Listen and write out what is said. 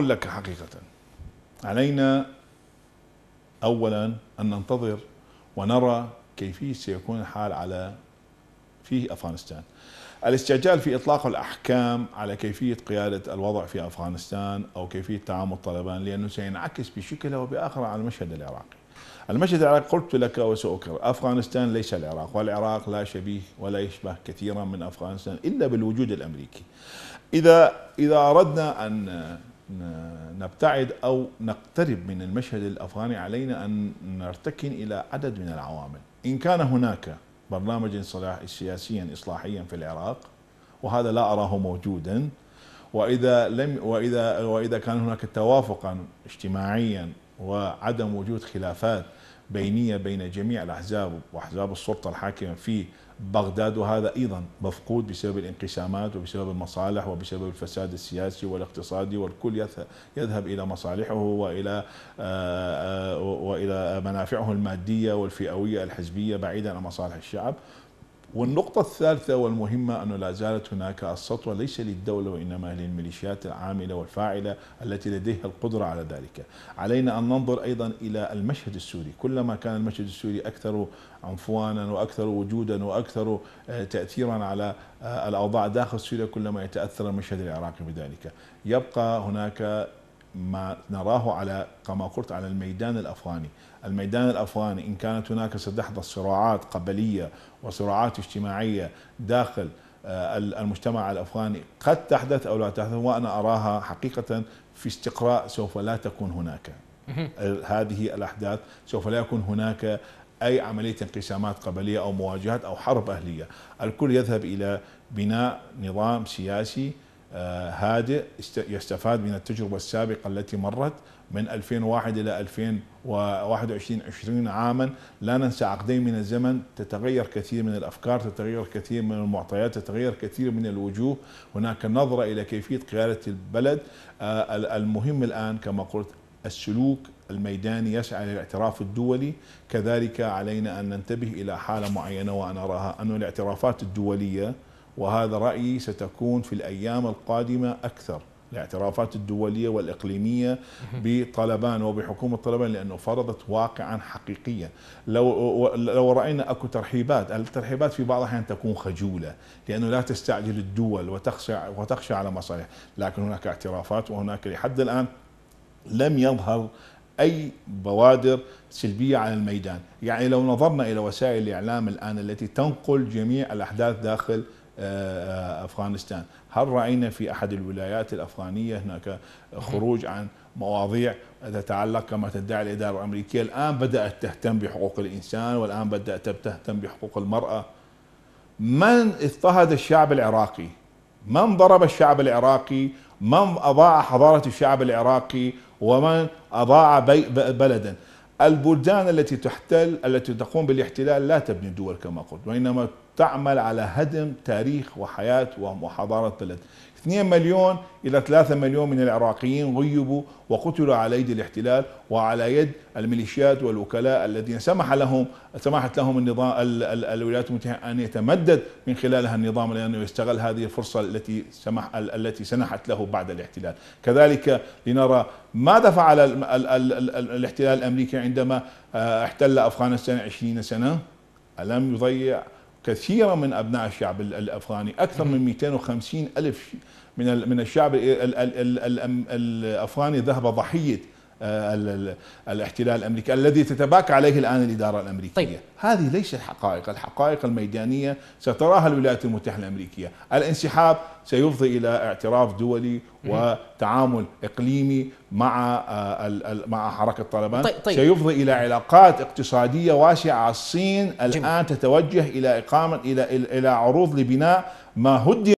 أقول لك حقيقة علينا أولا أن ننتظر ونرى كيف سيكون الحال على في أفغانستان الاستعجال في إطلاق الأحكام على كيفية قيادة الوضع في أفغانستان أو كيفية تعامل طالبان لأنه سينعكس بشكل أو بآخر على المشهد العراقي المشهد العراقي قلت لك وسأكرر أفغانستان ليس العراق والعراق لا شبيه ولا يشبه كثيرا من أفغانستان إلا بالوجود الأمريكي إذا إذا أردنا أن نبتعد أو نقترب من المشهد الأفغاني علينا أن نرتكن إلى عدد من العوامل إن كان هناك برنامج صلاح سياسيا إصلاحيا في العراق وهذا لا أراه موجودا وإذا لم وإذا وإذا كان هناك توافقا اجتماعيا وعدم وجود خلافات بينية بين جميع الأحزاب وأحزاب السلطة الحاكمة في بغداد وهذا أيضا مفقود بسبب الانقسامات وبسبب المصالح وبسبب الفساد السياسي والاقتصادي والكل يذهب إلى مصالحه وإلى آه، آه، وإلى منافعه المادية والفئوية الحزبية بعيدا عن مصالح الشعب والنقطة الثالثة والمهمة أنه لا زالت هناك السطوة ليس للدولة وإنما للميليشيات العاملة والفاعلة التي لديها القدرة على ذلك علينا أن ننظر أيضا إلى المشهد السوري كلما كان المشهد السوري أكثر عنفوانا وأكثر وجودا وأكثر آه، تأثيرا على آه، الأوضاع داخل سوريا كلما يتأثر المشهد العراقي بذلك يبقى هناك ما نراه على كما قلت على الميدان الافغاني، الميدان الافغاني ان كانت هناك ستحدث صراعات قبليه وصراعات اجتماعيه داخل آه، المجتمع الافغاني قد تحدث او لا تحدث وانا اراها حقيقه في استقراء سوف لا تكون هناك هذه الاحداث سوف لا يكون هناك اي عمليه انقسامات قبليه او مواجهات او حرب اهليه، الكل يذهب الى بناء نظام سياسي آه، هادئ يستفاد من التجربة السابقة التي مرت من 2001 إلى 2021 20 عاما لا ننسى عقدين من الزمن تتغير كثير من الأفكار تتغير كثير من المعطيات تتغير كثير من الوجوه هناك نظرة إلى كيفية قيادة البلد آه، المهم الآن كما قلت السلوك الميداني يسعى للاعتراف الدولي كذلك علينا أن ننتبه إلى حالة معينة وأنا أراها أن الاعترافات الدولية وهذا رأيي ستكون في الأيام القادمة أكثر الاعترافات الدولية والإقليمية بطلبان وبحكومة طلبان لأنه فرضت واقعا حقيقيا لو, لو رأينا أكو ترحيبات الترحيبات في بعض الأحيان تكون خجولة لأنه لا تستعجل الدول وتخشى, وتخشى على مصالح لكن هناك اعترافات وهناك لحد الآن لم يظهر أي بوادر سلبية على الميدان يعني لو نظرنا إلى وسائل الإعلام الآن التي تنقل جميع الأحداث داخل آه، آه، افغانستان، هل راينا في احد الولايات الافغانيه هناك خروج عن مواضيع تتعلق كما تدعي الاداره الامريكيه، الان بدات تهتم بحقوق الانسان والان بدات تهتم بحقوق المراه. من اضطهد الشعب العراقي؟ من ضرب الشعب العراقي؟ من اضاع حضاره الشعب العراقي؟ ومن اضاع بلدا؟ البلدان التي تحتل التي تقوم بالاحتلال لا تبني دول كما قلت وانما تعمل على هدم تاريخ وحياة وحضارة بلد 2 مليون إلى 3 مليون من العراقيين غيبوا وقتلوا على يد الاحتلال وعلى يد الميليشيات والوكلاء الذين سمح لهم سمحت لهم النظام الولايات المتحدة أن يتمدد من خلالها النظام لأنه يستغل هذه الفرصة التي سمح التي سنحت له بعد الاحتلال كذلك لنرى ماذا فعل الاحتلال الأمريكي عندما آه، احتل أفغانستان 20 سنة ألم يضيع كثيرة من أبناء الشعب الأفغاني أكثر من 250 ألف من من الشعب الأفغاني ذهب ضحية آه، الاحتلال الامريكي الذي تتباكى عليه الان الاداره الامريكيه طيب. هذه ليست حقائق الحقائق الميدانيه ستراها الولايات المتحده الامريكيه الانسحاب سيفضي الى اعتراف دولي وتعامل اقليمي مع آه، مع حركه طالبان طيب. طيب. سيفضي الى علاقات اقتصاديه واسعه الصين الان جميل. تتوجه الى اقامه الى الى عروض لبناء ما هدي